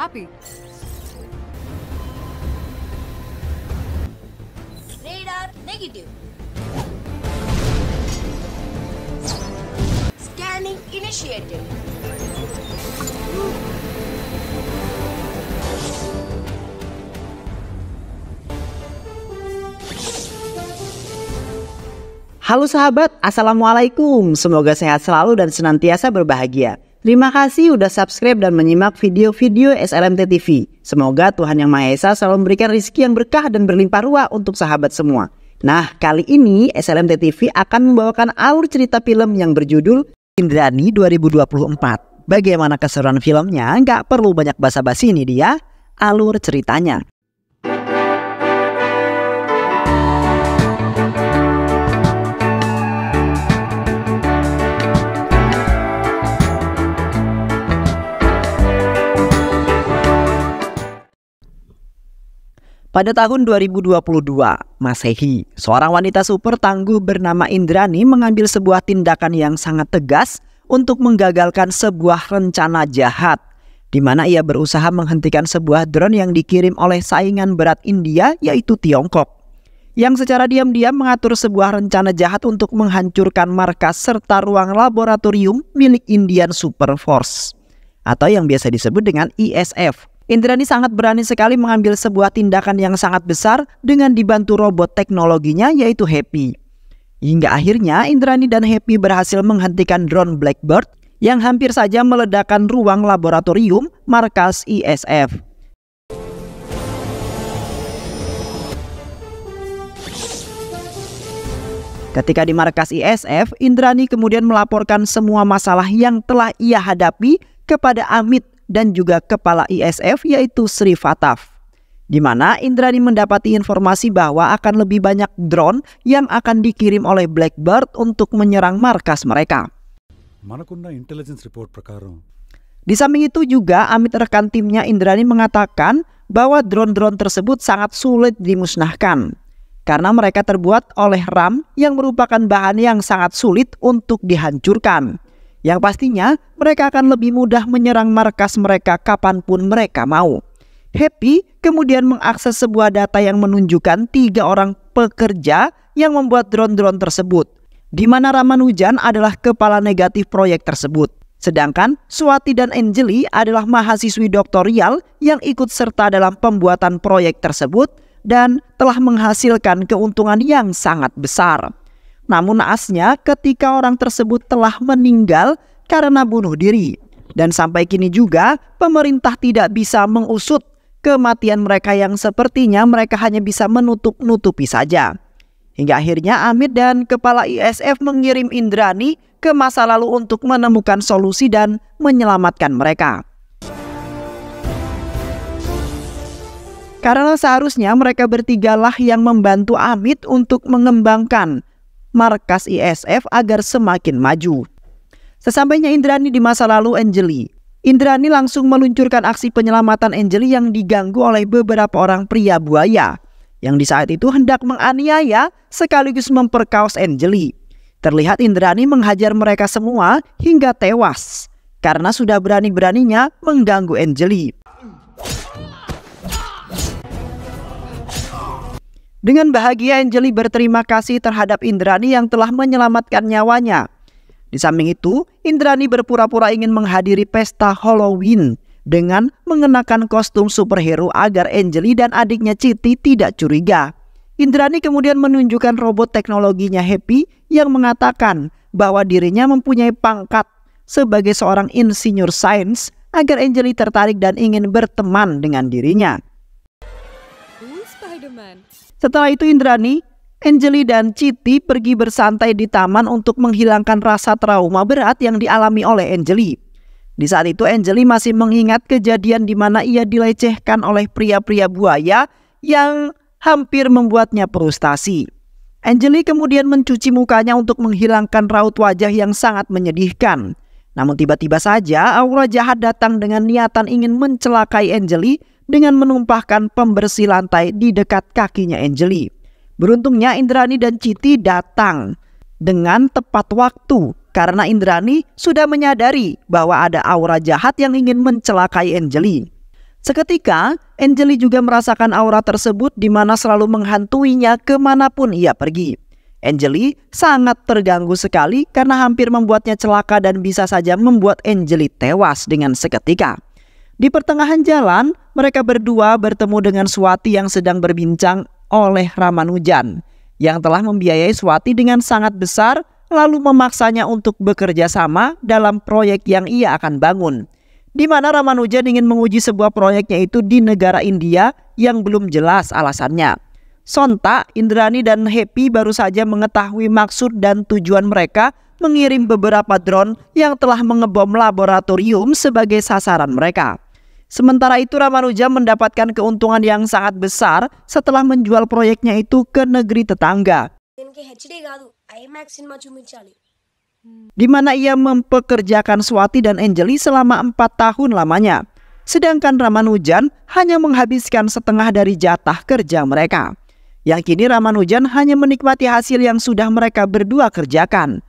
happy. Radar negative. Scanning initiated. Halo sahabat, Assalamualaikum. Semoga sehat selalu dan senantiasa berbahagia. Terima kasih sudah subscribe dan menyimak video-video SLMT TV. Semoga Tuhan Yang Maha Esa selalu memberikan rizki yang berkah dan berlimpah ruah untuk sahabat semua. Nah, kali ini SLMT TV akan membawakan alur cerita film yang berjudul Indrani 2024. Bagaimana keseruan filmnya? Nggak perlu banyak basa-basi ini dia, alur ceritanya. Pada tahun 2022 Masehi, seorang wanita super tangguh bernama Indrani mengambil sebuah tindakan yang sangat tegas untuk menggagalkan sebuah rencana jahat di mana ia berusaha menghentikan sebuah drone yang dikirim oleh saingan berat India yaitu Tiongkok yang secara diam-diam mengatur sebuah rencana jahat untuk menghancurkan markas serta ruang laboratorium milik Indian Super Force atau yang biasa disebut dengan ISF Indrani sangat berani sekali mengambil sebuah tindakan yang sangat besar dengan dibantu robot teknologinya yaitu Happy. Hingga akhirnya Indrani dan Happy berhasil menghentikan drone Blackbird yang hampir saja meledakkan ruang laboratorium markas ISF. Ketika di markas ISF, Indrani kemudian melaporkan semua masalah yang telah ia hadapi kepada Amit dan juga kepala ISF yaitu Sri Fataf. Di mana Indrani mendapati informasi bahwa akan lebih banyak drone yang akan dikirim oleh Blackbird untuk menyerang markas mereka. Di samping itu juga Amit rekan timnya Indrani mengatakan bahwa drone-drone tersebut sangat sulit dimusnahkan karena mereka terbuat oleh RAM yang merupakan bahan yang sangat sulit untuk dihancurkan yang pastinya mereka akan lebih mudah menyerang markas mereka kapanpun mereka mau. Happy kemudian mengakses sebuah data yang menunjukkan tiga orang pekerja yang membuat drone-drone tersebut, di mana Ramanujan adalah kepala negatif proyek tersebut. Sedangkan Swati dan Angeli adalah mahasiswi doktorial yang ikut serta dalam pembuatan proyek tersebut dan telah menghasilkan keuntungan yang sangat besar. Namun naasnya ketika orang tersebut telah meninggal karena bunuh diri. Dan sampai kini juga pemerintah tidak bisa mengusut kematian mereka yang sepertinya mereka hanya bisa menutup-nutupi saja. Hingga akhirnya Amit dan kepala ISF mengirim Indrani ke masa lalu untuk menemukan solusi dan menyelamatkan mereka. Karena seharusnya mereka bertigalah yang membantu Amit untuk mengembangkan markas ISF agar semakin maju. Sesampainya Indrani di masa lalu Angeli, Indrani langsung meluncurkan aksi penyelamatan Angeli yang diganggu oleh beberapa orang pria buaya yang di saat itu hendak menganiaya sekaligus memperkaos Angeli. Terlihat Indrani menghajar mereka semua hingga tewas karena sudah berani-beraninya mengganggu Angelie. Dengan bahagia Angeli berterima kasih terhadap Indrani yang telah menyelamatkan nyawanya. Di samping itu, Indrani berpura-pura ingin menghadiri pesta Halloween dengan mengenakan kostum superhero agar Angeli dan adiknya Citi tidak curiga. Indrani kemudian menunjukkan robot teknologinya Happy yang mengatakan bahwa dirinya mempunyai pangkat sebagai seorang insinyur sains agar Angeli tertarik dan ingin berteman dengan dirinya. Ooh, setelah itu Indrani, Angeli dan Citi pergi bersantai di taman untuk menghilangkan rasa trauma berat yang dialami oleh Angeli. Di saat itu Angeli masih mengingat kejadian di mana ia dilecehkan oleh pria-pria buaya yang hampir membuatnya frustasi. Angeli kemudian mencuci mukanya untuk menghilangkan raut wajah yang sangat menyedihkan. Namun tiba-tiba saja aura jahat datang dengan niatan ingin mencelakai Angeli dengan menumpahkan pembersih lantai di dekat kakinya Angelie, Beruntungnya Indrani dan Citi datang dengan tepat waktu karena Indrani sudah menyadari bahwa ada aura jahat yang ingin mencelakai Angelie. Seketika, Angelie juga merasakan aura tersebut di mana selalu menghantuinya kemanapun ia pergi. Angelie sangat terganggu sekali karena hampir membuatnya celaka dan bisa saja membuat Angelie tewas dengan seketika. Di pertengahan jalan, mereka berdua bertemu dengan Swati yang sedang berbincang oleh Ramanujan yang telah membiayai Swati dengan sangat besar lalu memaksanya untuk bekerja sama dalam proyek yang ia akan bangun. Di mana Ramanujan ingin menguji sebuah proyeknya itu di negara India yang belum jelas alasannya. Sontak Indrani, dan Happy baru saja mengetahui maksud dan tujuan mereka mengirim beberapa drone yang telah mengebom laboratorium sebagai sasaran mereka. Sementara itu Ramanuja mendapatkan keuntungan yang sangat besar setelah menjual proyeknya itu ke negeri tetangga. Di mana ia mempekerjakan Swati dan Angeli selama empat tahun lamanya. Sedangkan Ramanujan hanya menghabiskan setengah dari jatah kerja mereka. Yang kini Ramanujan hanya menikmati hasil yang sudah mereka berdua kerjakan.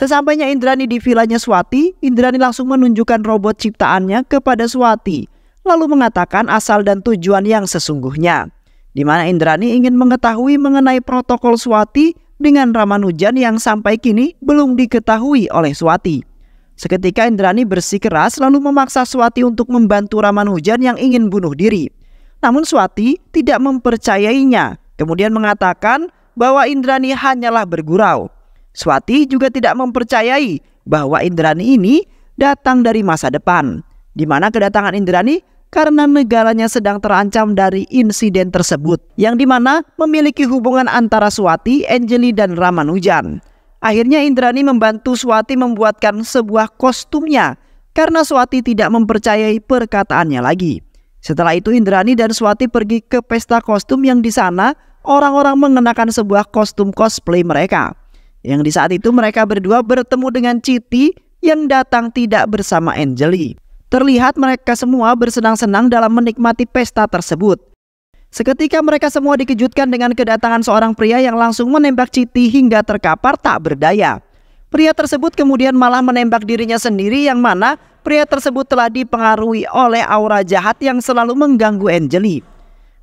Sesampainya Indrani di vilanya Swati, Indrani langsung menunjukkan robot ciptaannya kepada Swati, lalu mengatakan asal dan tujuan yang sesungguhnya. Di mana Indrani ingin mengetahui mengenai protokol Swati dengan Ramanujan yang sampai kini belum diketahui oleh Swati. Seketika Indrani bersikeras lalu memaksa Swati untuk membantu Ramanujan yang ingin bunuh diri. Namun Swati tidak mempercayainya, kemudian mengatakan bahwa Indrani hanyalah bergurau. Swati juga tidak mempercayai bahwa Indrani ini datang dari masa depan, di mana kedatangan Indrani karena negaranya sedang terancam dari insiden tersebut, yang dimana memiliki hubungan antara Swati, Angeli, dan Ramanujan. Akhirnya Indrani membantu Swati membuatkan sebuah kostumnya karena Swati tidak mempercayai perkataannya lagi. Setelah itu Indrani dan Swati pergi ke pesta kostum yang di sana orang-orang mengenakan sebuah kostum cosplay mereka yang di saat itu mereka berdua bertemu dengan Citi yang datang tidak bersama Angeli. Terlihat mereka semua bersenang-senang dalam menikmati pesta tersebut. Seketika mereka semua dikejutkan dengan kedatangan seorang pria yang langsung menembak Citi hingga terkapar tak berdaya. Pria tersebut kemudian malah menembak dirinya sendiri yang mana pria tersebut telah dipengaruhi oleh aura jahat yang selalu mengganggu Angeli.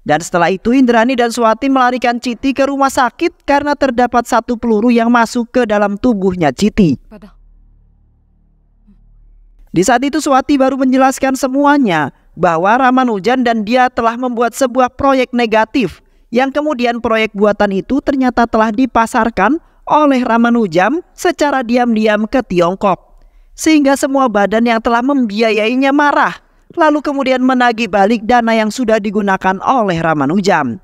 Dan setelah itu Indrani dan Swati melarikan Citi ke rumah sakit karena terdapat satu peluru yang masuk ke dalam tubuhnya Citi. Di saat itu Swati baru menjelaskan semuanya bahwa Ramanujan dan dia telah membuat sebuah proyek negatif yang kemudian proyek buatan itu ternyata telah dipasarkan oleh Ramanujan secara diam-diam ke Tiongkok. Sehingga semua badan yang telah membiayainya marah lalu kemudian menagih balik dana yang sudah digunakan oleh Ramanujam.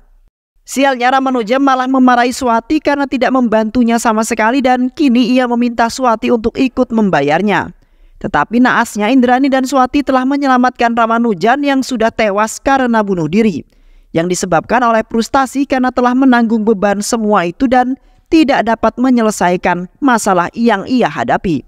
Sialnya Ramanujam malah memarahi Swati karena tidak membantunya sama sekali dan kini ia meminta Swati untuk ikut membayarnya. Tetapi naasnya Indrani dan Swati telah menyelamatkan Ramanujan yang sudah tewas karena bunuh diri. Yang disebabkan oleh frustasi karena telah menanggung beban semua itu dan tidak dapat menyelesaikan masalah yang ia hadapi.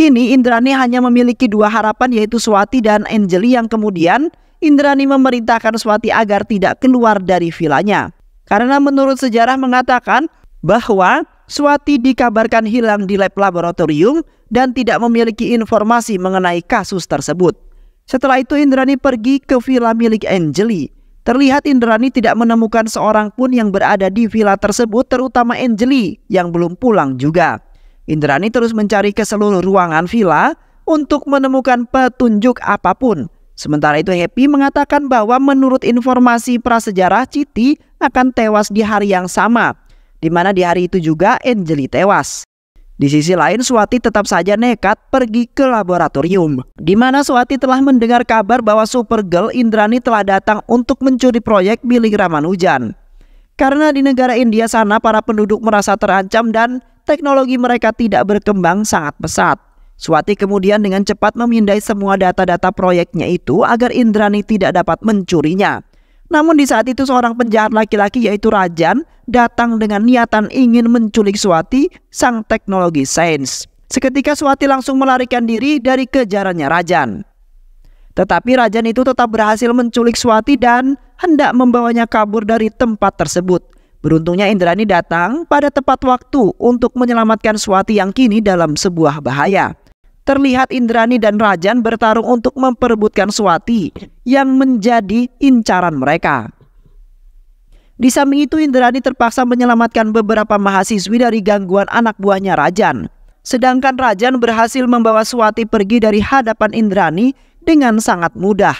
Kini Indrani hanya memiliki dua harapan yaitu Swati dan Angeli yang kemudian Indrani memerintahkan Swati agar tidak keluar dari vilanya. Karena menurut sejarah mengatakan bahwa Swati dikabarkan hilang di lab laboratorium dan tidak memiliki informasi mengenai kasus tersebut. Setelah itu Indrani pergi ke villa milik Angeli. Terlihat Indrani tidak menemukan seorang pun yang berada di villa tersebut terutama Angeli yang belum pulang juga. Indrani terus mencari ke seluruh ruangan villa untuk menemukan petunjuk apapun. Sementara itu Happy mengatakan bahwa menurut informasi prasejarah Citi akan tewas di hari yang sama, di mana di hari itu juga Angeli tewas. Di sisi lain, Swati tetap saja nekat pergi ke laboratorium, di mana Swati telah mendengar kabar bahwa Supergirl Indrani telah datang untuk mencuri proyek milik Ramanujan. Karena di negara India sana para penduduk merasa terancam dan teknologi mereka tidak berkembang sangat pesat. Swati kemudian dengan cepat memindai semua data-data proyeknya itu agar Indrani tidak dapat mencurinya. Namun di saat itu seorang penjahat laki-laki yaitu Rajan datang dengan niatan ingin menculik Swati, sang teknologi sains. Seketika Swati langsung melarikan diri dari kejarannya Rajan. Tetapi Rajan itu tetap berhasil menculik Swati dan hendak membawanya kabur dari tempat tersebut. Beruntungnya Indrani datang pada tepat waktu untuk menyelamatkan Swati yang kini dalam sebuah bahaya. Terlihat Indrani dan Rajan bertarung untuk memperebutkan Swati yang menjadi incaran mereka. Di samping itu Indrani terpaksa menyelamatkan beberapa mahasiswi dari gangguan anak buahnya Rajan. Sedangkan Rajan berhasil membawa Swati pergi dari hadapan Indrani dengan sangat mudah.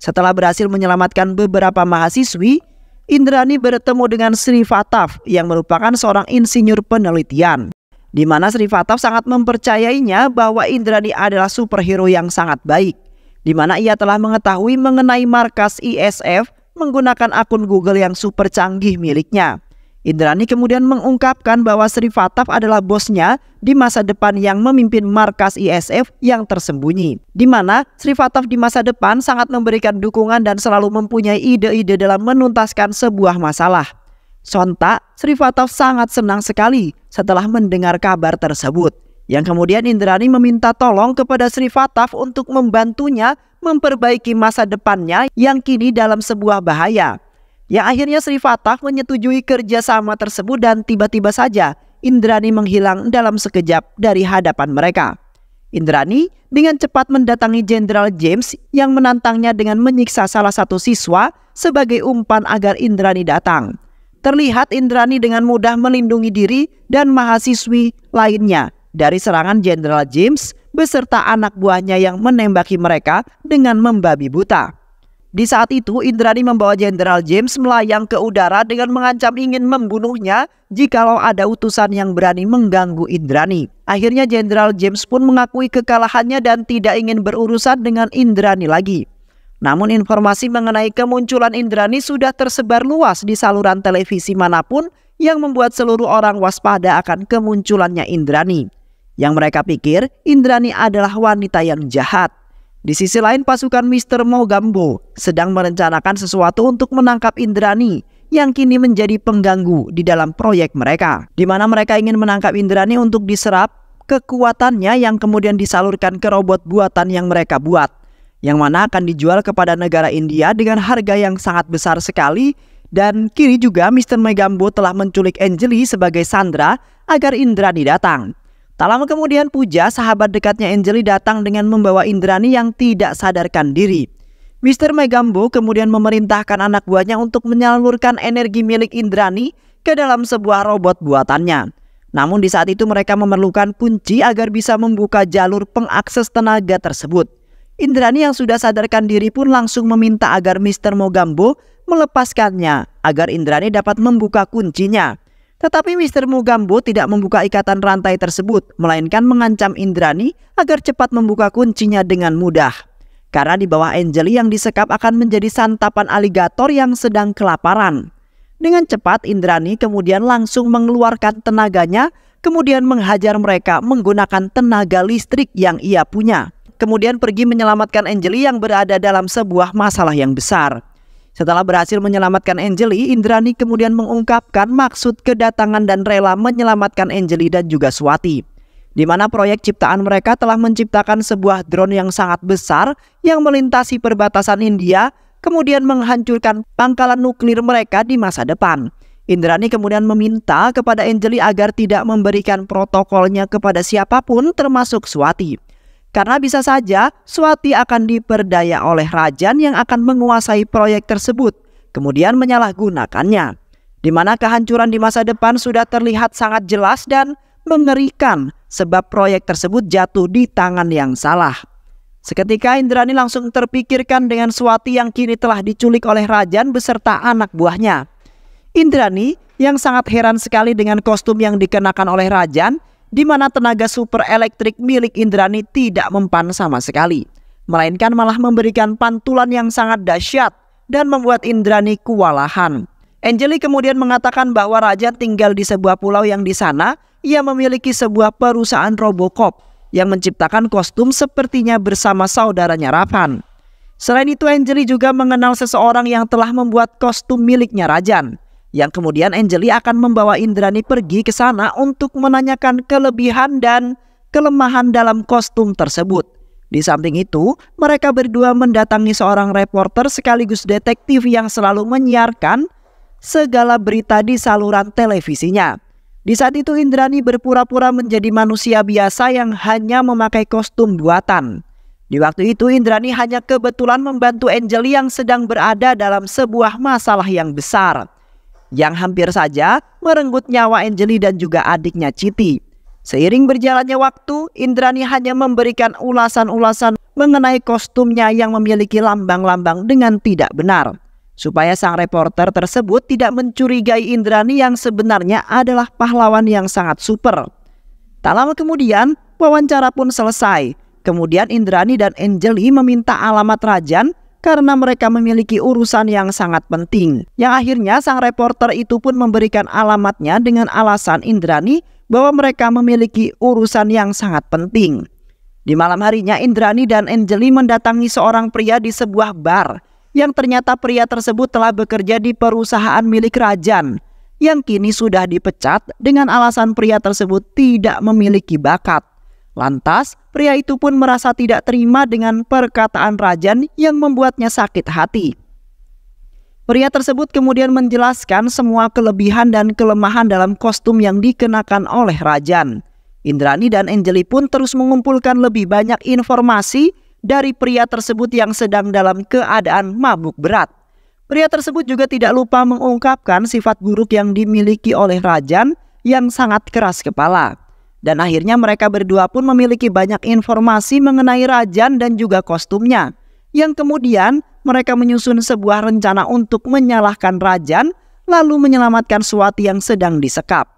Setelah berhasil menyelamatkan beberapa mahasiswi, Indrani bertemu dengan Sri Fataf yang merupakan seorang insinyur penelitian. Di mana Sri Fataf sangat mempercayainya bahwa Indrani adalah superhero yang sangat baik. Di mana ia telah mengetahui mengenai markas ISF menggunakan akun Google yang super canggih miliknya. Indrani kemudian mengungkapkan bahwa Sri Fataf adalah bosnya di masa depan yang memimpin markas ISF yang tersembunyi. Di mana Sri Fataf di masa depan sangat memberikan dukungan dan selalu mempunyai ide-ide dalam menuntaskan sebuah masalah. Sontak, Sri Fataf sangat senang sekali setelah mendengar kabar tersebut. Yang kemudian Indrani meminta tolong kepada Sri Fataf untuk membantunya memperbaiki masa depannya yang kini dalam sebuah bahaya. Ya akhirnya Sri Fatah menyetujui kerjasama tersebut dan tiba-tiba saja Indrani menghilang dalam sekejap dari hadapan mereka. Indrani dengan cepat mendatangi Jenderal James yang menantangnya dengan menyiksa salah satu siswa sebagai umpan agar Indrani datang. Terlihat Indrani dengan mudah melindungi diri dan mahasiswi lainnya dari serangan Jenderal James beserta anak buahnya yang menembaki mereka dengan membabi buta. Di saat itu, Indrani membawa Jenderal James melayang ke udara dengan mengancam ingin membunuhnya jikalau ada utusan yang berani mengganggu Indrani. Akhirnya Jenderal James pun mengakui kekalahannya dan tidak ingin berurusan dengan Indrani lagi. Namun informasi mengenai kemunculan Indrani sudah tersebar luas di saluran televisi manapun yang membuat seluruh orang waspada akan kemunculannya Indrani. Yang mereka pikir Indrani adalah wanita yang jahat. Di sisi lain pasukan Mr. Mogambo sedang merencanakan sesuatu untuk menangkap Indrani yang kini menjadi pengganggu di dalam proyek mereka. Di mana mereka ingin menangkap Indrani untuk diserap kekuatannya yang kemudian disalurkan ke robot buatan yang mereka buat. Yang mana akan dijual kepada negara India dengan harga yang sangat besar sekali dan kini juga Mr. Megambo telah menculik Angeli sebagai Sandra agar Indrani datang. Tak lama kemudian Puja, sahabat dekatnya Angeli datang dengan membawa Indrani yang tidak sadarkan diri. Mr. Megambo kemudian memerintahkan anak buahnya untuk menyalurkan energi milik Indrani ke dalam sebuah robot buatannya. Namun di saat itu mereka memerlukan kunci agar bisa membuka jalur pengakses tenaga tersebut. Indrani yang sudah sadarkan diri pun langsung meminta agar Mr. Mogambo melepaskannya agar Indrani dapat membuka kuncinya. Tetapi Mr. Mugambo tidak membuka ikatan rantai tersebut, melainkan mengancam Indrani agar cepat membuka kuncinya dengan mudah. Karena di bawah Angeli yang disekap akan menjadi santapan aligator yang sedang kelaparan. Dengan cepat Indrani kemudian langsung mengeluarkan tenaganya, kemudian menghajar mereka menggunakan tenaga listrik yang ia punya. Kemudian pergi menyelamatkan Angeli yang berada dalam sebuah masalah yang besar. Setelah berhasil menyelamatkan Angeli, Indrani kemudian mengungkapkan maksud kedatangan dan rela menyelamatkan Angeli dan juga Swati. Di mana proyek ciptaan mereka telah menciptakan sebuah drone yang sangat besar yang melintasi perbatasan India, kemudian menghancurkan pangkalan nuklir mereka di masa depan. Indrani kemudian meminta kepada Angeli agar tidak memberikan protokolnya kepada siapapun termasuk Swati. Karena bisa saja Swati akan diperdaya oleh Rajan yang akan menguasai proyek tersebut, kemudian menyalahgunakannya. Di mana kehancuran di masa depan sudah terlihat sangat jelas dan mengerikan sebab proyek tersebut jatuh di tangan yang salah. Seketika Indrani langsung terpikirkan dengan Swati yang kini telah diculik oleh Rajan beserta anak buahnya. Indrani yang sangat heran sekali dengan kostum yang dikenakan oleh Rajan di mana tenaga super elektrik milik Indrani tidak mempan sama sekali, melainkan malah memberikan pantulan yang sangat dahsyat dan membuat Indrani kewalahan. Angeli kemudian mengatakan bahwa raja tinggal di sebuah pulau yang di sana ia memiliki sebuah perusahaan Robocop yang menciptakan kostum sepertinya bersama saudaranya Rafan. Selain itu Angeli juga mengenal seseorang yang telah membuat kostum miliknya Rajan yang kemudian Angeli akan membawa Indrani pergi ke sana untuk menanyakan kelebihan dan kelemahan dalam kostum tersebut. Di samping itu, mereka berdua mendatangi seorang reporter sekaligus detektif yang selalu menyiarkan segala berita di saluran televisinya. Di saat itu Indrani berpura-pura menjadi manusia biasa yang hanya memakai kostum buatan. Di waktu itu Indrani hanya kebetulan membantu Angeli yang sedang berada dalam sebuah masalah yang besar yang hampir saja merenggut nyawa Angeli dan juga adiknya Citi. Seiring berjalannya waktu, Indrani hanya memberikan ulasan-ulasan mengenai kostumnya yang memiliki lambang-lambang dengan tidak benar. Supaya sang reporter tersebut tidak mencurigai Indrani yang sebenarnya adalah pahlawan yang sangat super. Tak lama kemudian, wawancara pun selesai. Kemudian Indrani dan Angeli meminta alamat Rajan karena mereka memiliki urusan yang sangat penting. Yang akhirnya sang reporter itu pun memberikan alamatnya dengan alasan Indrani bahwa mereka memiliki urusan yang sangat penting. Di malam harinya Indrani dan Angeli mendatangi seorang pria di sebuah bar yang ternyata pria tersebut telah bekerja di perusahaan milik Rajan yang kini sudah dipecat dengan alasan pria tersebut tidak memiliki bakat. Lantas, pria itu pun merasa tidak terima dengan perkataan Rajan yang membuatnya sakit hati. Pria tersebut kemudian menjelaskan semua kelebihan dan kelemahan dalam kostum yang dikenakan oleh Rajan. Indrani dan Angeli pun terus mengumpulkan lebih banyak informasi dari pria tersebut yang sedang dalam keadaan mabuk berat. Pria tersebut juga tidak lupa mengungkapkan sifat buruk yang dimiliki oleh Rajan yang sangat keras kepala. Dan akhirnya mereka berdua pun memiliki banyak informasi mengenai Rajan dan juga kostumnya. Yang kemudian mereka menyusun sebuah rencana untuk menyalahkan Rajan lalu menyelamatkan Swati yang sedang disekap.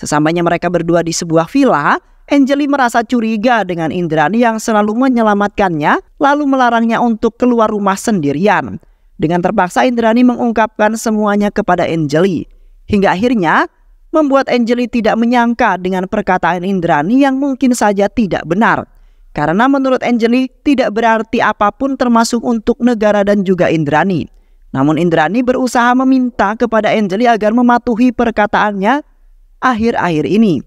Sesampainya mereka berdua di sebuah villa, Angeli merasa curiga dengan Indrani yang selalu menyelamatkannya lalu melarangnya untuk keluar rumah sendirian. Dengan terpaksa Indrani mengungkapkan semuanya kepada Angeli. Hingga akhirnya membuat Angeli tidak menyangka dengan perkataan Indrani yang mungkin saja tidak benar. Karena menurut Angeli tidak berarti apapun termasuk untuk negara dan juga Indrani. Namun Indrani berusaha meminta kepada Angeli agar mematuhi perkataannya akhir-akhir ini.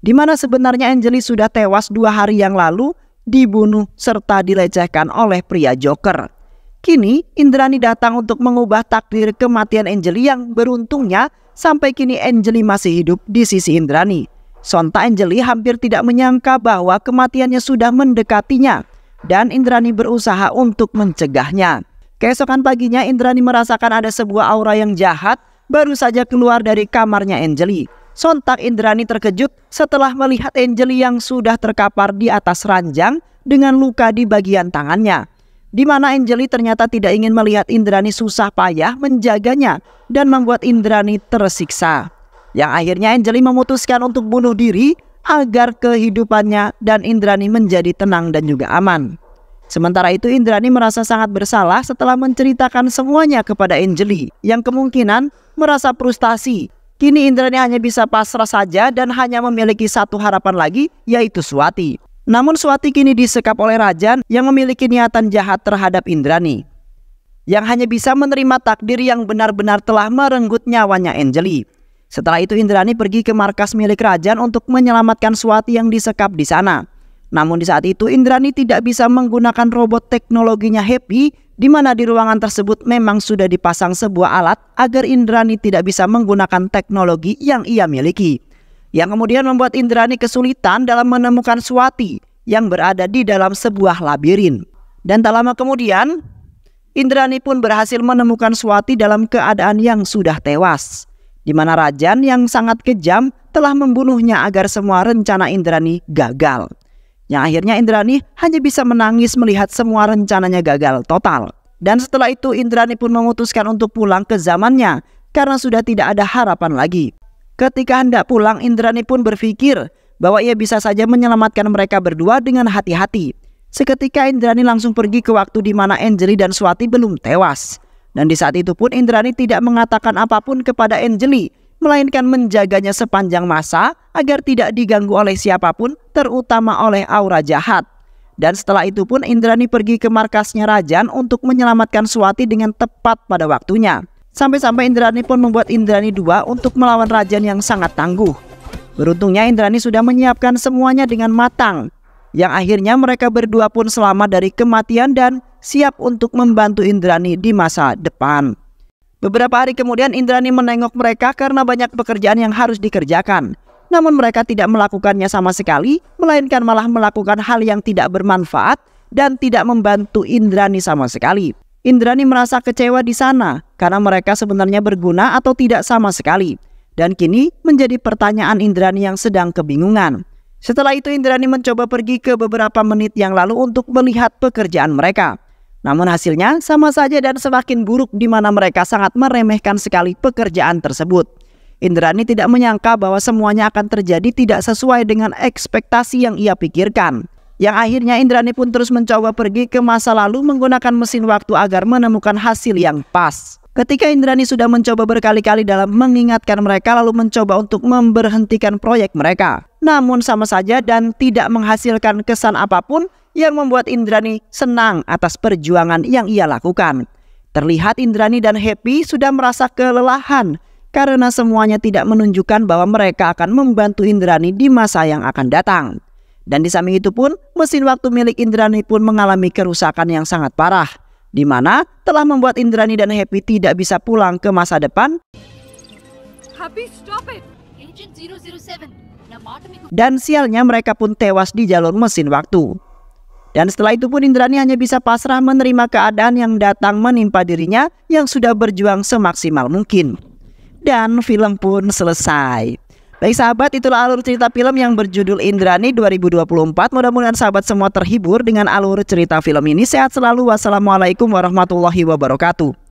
Di mana sebenarnya Angeli sudah tewas dua hari yang lalu dibunuh serta dilecehkan oleh pria Joker. Kini, Indrani datang untuk mengubah takdir kematian Angeli yang beruntungnya sampai kini Angeli masih hidup di sisi Indrani. Sontak Angeli hampir tidak menyangka bahwa kematiannya sudah mendekatinya dan Indrani berusaha untuk mencegahnya. Keesokan paginya Indrani merasakan ada sebuah aura yang jahat baru saja keluar dari kamarnya Angeli. Sontak Indrani terkejut setelah melihat Angeli yang sudah terkapar di atas ranjang dengan luka di bagian tangannya di mana Angeli ternyata tidak ingin melihat Indrani susah payah menjaganya dan membuat Indrani tersiksa. Yang akhirnya Angeli memutuskan untuk bunuh diri agar kehidupannya dan Indrani menjadi tenang dan juga aman. Sementara itu Indrani merasa sangat bersalah setelah menceritakan semuanya kepada Angeli yang kemungkinan merasa frustasi. Kini Indrani hanya bisa pasrah saja dan hanya memiliki satu harapan lagi yaitu Swati. Namun Swati kini disekap oleh Rajan yang memiliki niatan jahat terhadap Indrani. Yang hanya bisa menerima takdir yang benar-benar telah merenggut nyawanya Angeli. Setelah itu Indrani pergi ke markas milik Rajan untuk menyelamatkan Swati yang disekap di sana. Namun di saat itu Indrani tidak bisa menggunakan robot teknologinya Happy di mana di ruangan tersebut memang sudah dipasang sebuah alat agar Indrani tidak bisa menggunakan teknologi yang ia miliki yang kemudian membuat Indrani kesulitan dalam menemukan Swati yang berada di dalam sebuah labirin. Dan tak lama kemudian, Indrani pun berhasil menemukan Swati dalam keadaan yang sudah tewas, di mana Rajan yang sangat kejam telah membunuhnya agar semua rencana Indrani gagal. Yang akhirnya Indrani hanya bisa menangis melihat semua rencananya gagal total. Dan setelah itu Indrani pun memutuskan untuk pulang ke zamannya karena sudah tidak ada harapan lagi. Ketika hendak pulang, Indrani pun berpikir bahwa ia bisa saja menyelamatkan mereka berdua dengan hati-hati. Seketika Indrani langsung pergi ke waktu di mana Angeli dan Swati belum tewas. Dan di saat itu pun Indrani tidak mengatakan apapun kepada Angeli, melainkan menjaganya sepanjang masa agar tidak diganggu oleh siapapun, terutama oleh aura jahat. Dan setelah itu pun Indrani pergi ke markasnya Rajan untuk menyelamatkan Swati dengan tepat pada waktunya. Sampai-sampai Indrani pun membuat Indrani dua untuk melawan Rajan yang sangat tangguh. Beruntungnya Indrani sudah menyiapkan semuanya dengan matang, yang akhirnya mereka berdua pun selamat dari kematian dan siap untuk membantu Indrani di masa depan. Beberapa hari kemudian Indrani menengok mereka karena banyak pekerjaan yang harus dikerjakan. Namun mereka tidak melakukannya sama sekali, melainkan malah melakukan hal yang tidak bermanfaat dan tidak membantu Indrani sama sekali. Indrani merasa kecewa di sana karena mereka sebenarnya berguna atau tidak sama sekali. Dan kini menjadi pertanyaan Indrani yang sedang kebingungan. Setelah itu Indrani mencoba pergi ke beberapa menit yang lalu untuk melihat pekerjaan mereka. Namun hasilnya sama saja dan semakin buruk di mana mereka sangat meremehkan sekali pekerjaan tersebut. Indrani tidak menyangka bahwa semuanya akan terjadi tidak sesuai dengan ekspektasi yang ia pikirkan yang akhirnya Indrani pun terus mencoba pergi ke masa lalu menggunakan mesin waktu agar menemukan hasil yang pas. Ketika Indrani sudah mencoba berkali-kali dalam mengingatkan mereka lalu mencoba untuk memberhentikan proyek mereka. Namun sama saja dan tidak menghasilkan kesan apapun yang membuat Indrani senang atas perjuangan yang ia lakukan. Terlihat Indrani dan Happy sudah merasa kelelahan karena semuanya tidak menunjukkan bahwa mereka akan membantu Indrani di masa yang akan datang. Dan di samping itu pun, mesin waktu milik Indrani pun mengalami kerusakan yang sangat parah, di mana telah membuat Indrani dan Happy tidak bisa pulang ke masa depan. Happy, stop it. Dan sialnya mereka pun tewas di jalur mesin waktu. Dan setelah itu pun Indrani hanya bisa pasrah menerima keadaan yang datang menimpa dirinya yang sudah berjuang semaksimal mungkin. Dan film pun selesai. Baik sahabat, itulah alur cerita film yang berjudul Indrani 2024. Mudah-mudahan sahabat semua terhibur dengan alur cerita film ini. Sehat selalu. Wassalamualaikum warahmatullahi wabarakatuh.